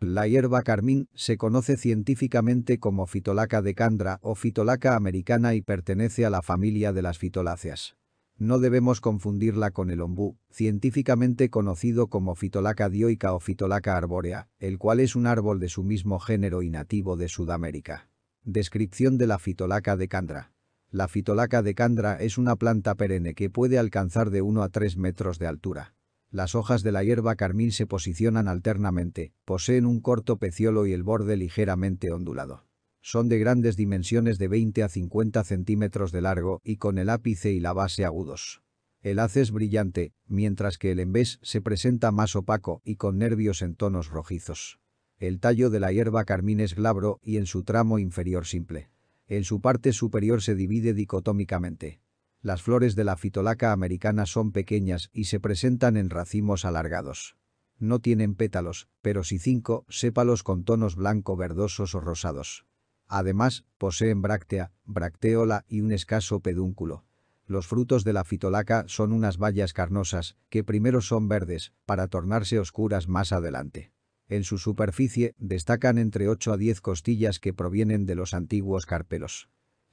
La hierba carmín se conoce científicamente como fitolaca de Candra o fitolaca americana y pertenece a la familia de las fitoláceas. No debemos confundirla con el ombú, científicamente conocido como fitolaca dioica o fitolaca arbórea, el cual es un árbol de su mismo género y nativo de Sudamérica. Descripción de la fitolaca de Candra. La fitolaca de Candra es una planta perenne que puede alcanzar de 1 a 3 metros de altura. Las hojas de la hierba carmín se posicionan alternamente, poseen un corto peciolo y el borde ligeramente ondulado. Son de grandes dimensiones de 20 a 50 centímetros de largo y con el ápice y la base agudos. El haz es brillante, mientras que el envés se presenta más opaco y con nervios en tonos rojizos. El tallo de la hierba carmín es glabro y en su tramo inferior simple. En su parte superior se divide dicotómicamente. Las flores de la fitolaca americana son pequeñas y se presentan en racimos alargados. No tienen pétalos, pero sí cinco sépalos con tonos blanco verdosos o rosados. Además, poseen bráctea, bracteola y un escaso pedúnculo. Los frutos de la fitolaca son unas bayas carnosas, que primero son verdes, para tornarse oscuras más adelante. En su superficie destacan entre 8 a 10 costillas que provienen de los antiguos carpelos.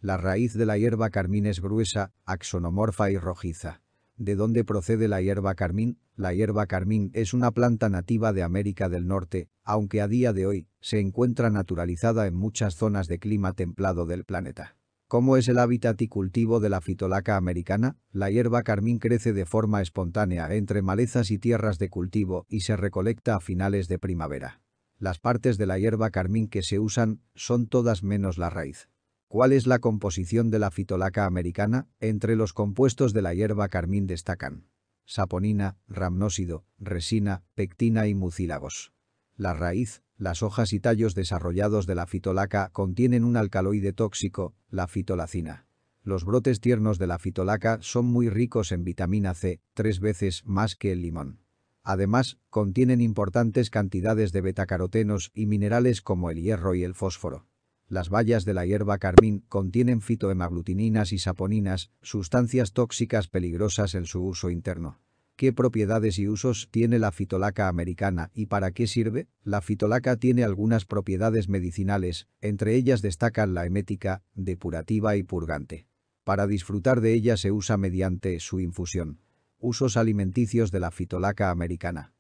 La raíz de la hierba carmín es gruesa, axonomorfa y rojiza. ¿De dónde procede la hierba carmín? La hierba carmín es una planta nativa de América del Norte, aunque a día de hoy se encuentra naturalizada en muchas zonas de clima templado del planeta. ¿Cómo es el hábitat y cultivo de la fitolaca americana? La hierba carmín crece de forma espontánea entre malezas y tierras de cultivo y se recolecta a finales de primavera. Las partes de la hierba carmín que se usan son todas menos la raíz. ¿Cuál es la composición de la fitolaca americana? Entre los compuestos de la hierba carmín destacan saponina, ramnósido, resina, pectina y mucílagos. La raíz, las hojas y tallos desarrollados de la fitolaca contienen un alcaloide tóxico, la fitolacina. Los brotes tiernos de la fitolaca son muy ricos en vitamina C, tres veces más que el limón. Además, contienen importantes cantidades de betacarotenos y minerales como el hierro y el fósforo. Las bayas de la hierba carmín contienen fitoemaglutininas y saponinas, sustancias tóxicas peligrosas en su uso interno. ¿Qué propiedades y usos tiene la fitolaca americana y para qué sirve? La fitolaca tiene algunas propiedades medicinales, entre ellas destacan la emética, depurativa y purgante. Para disfrutar de ella se usa mediante su infusión. Usos alimenticios de la fitolaca americana.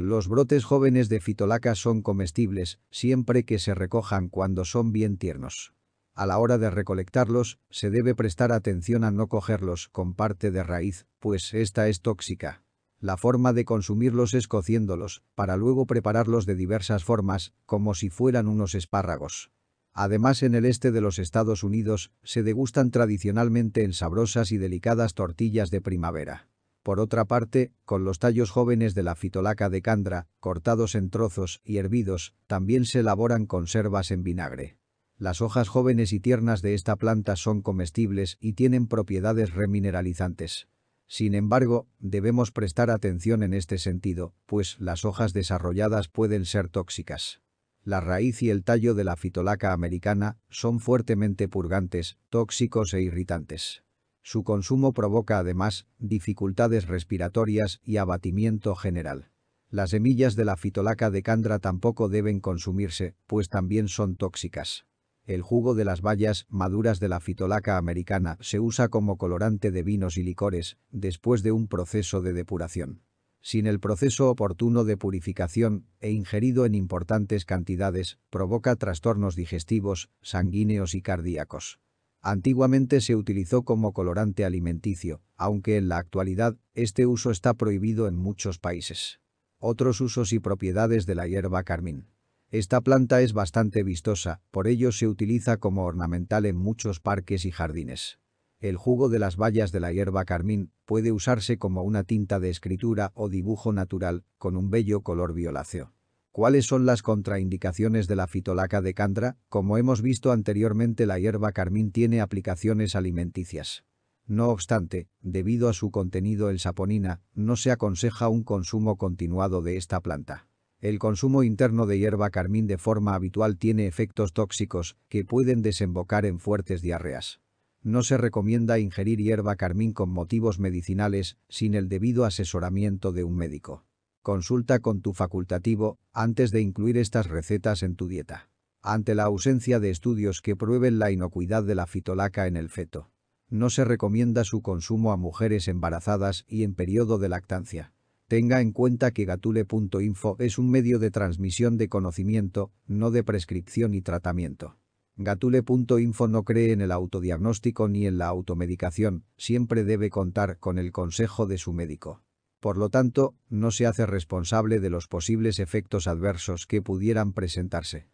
Los brotes jóvenes de fitolaca son comestibles, siempre que se recojan cuando son bien tiernos. A la hora de recolectarlos, se debe prestar atención a no cogerlos con parte de raíz, pues esta es tóxica. La forma de consumirlos es cociéndolos, para luego prepararlos de diversas formas, como si fueran unos espárragos. Además en el este de los Estados Unidos, se degustan tradicionalmente en sabrosas y delicadas tortillas de primavera. Por otra parte, con los tallos jóvenes de la fitolaca de candra, cortados en trozos y hervidos, también se elaboran conservas en vinagre. Las hojas jóvenes y tiernas de esta planta son comestibles y tienen propiedades remineralizantes. Sin embargo, debemos prestar atención en este sentido, pues las hojas desarrolladas pueden ser tóxicas. La raíz y el tallo de la fitolaca americana son fuertemente purgantes, tóxicos e irritantes. Su consumo provoca además dificultades respiratorias y abatimiento general. Las semillas de la fitolaca de candra tampoco deben consumirse, pues también son tóxicas. El jugo de las bayas maduras de la fitolaca americana se usa como colorante de vinos y licores, después de un proceso de depuración. Sin el proceso oportuno de purificación, e ingerido en importantes cantidades, provoca trastornos digestivos, sanguíneos y cardíacos. Antiguamente se utilizó como colorante alimenticio, aunque en la actualidad este uso está prohibido en muchos países. Otros usos y propiedades de la hierba carmín. Esta planta es bastante vistosa, por ello se utiliza como ornamental en muchos parques y jardines. El jugo de las bayas de la hierba carmín puede usarse como una tinta de escritura o dibujo natural, con un bello color violáceo. ¿Cuáles son las contraindicaciones de la fitolaca de Candra? Como hemos visto anteriormente la hierba carmín tiene aplicaciones alimenticias. No obstante, debido a su contenido en saponina, no se aconseja un consumo continuado de esta planta. El consumo interno de hierba carmín de forma habitual tiene efectos tóxicos que pueden desembocar en fuertes diarreas. No se recomienda ingerir hierba carmín con motivos medicinales sin el debido asesoramiento de un médico. Consulta con tu facultativo antes de incluir estas recetas en tu dieta. Ante la ausencia de estudios que prueben la inocuidad de la fitolaca en el feto, no se recomienda su consumo a mujeres embarazadas y en periodo de lactancia. Tenga en cuenta que gatule.info es un medio de transmisión de conocimiento, no de prescripción y tratamiento. Gatule.info no cree en el autodiagnóstico ni en la automedicación, siempre debe contar con el consejo de su médico. Por lo tanto, no se hace responsable de los posibles efectos adversos que pudieran presentarse.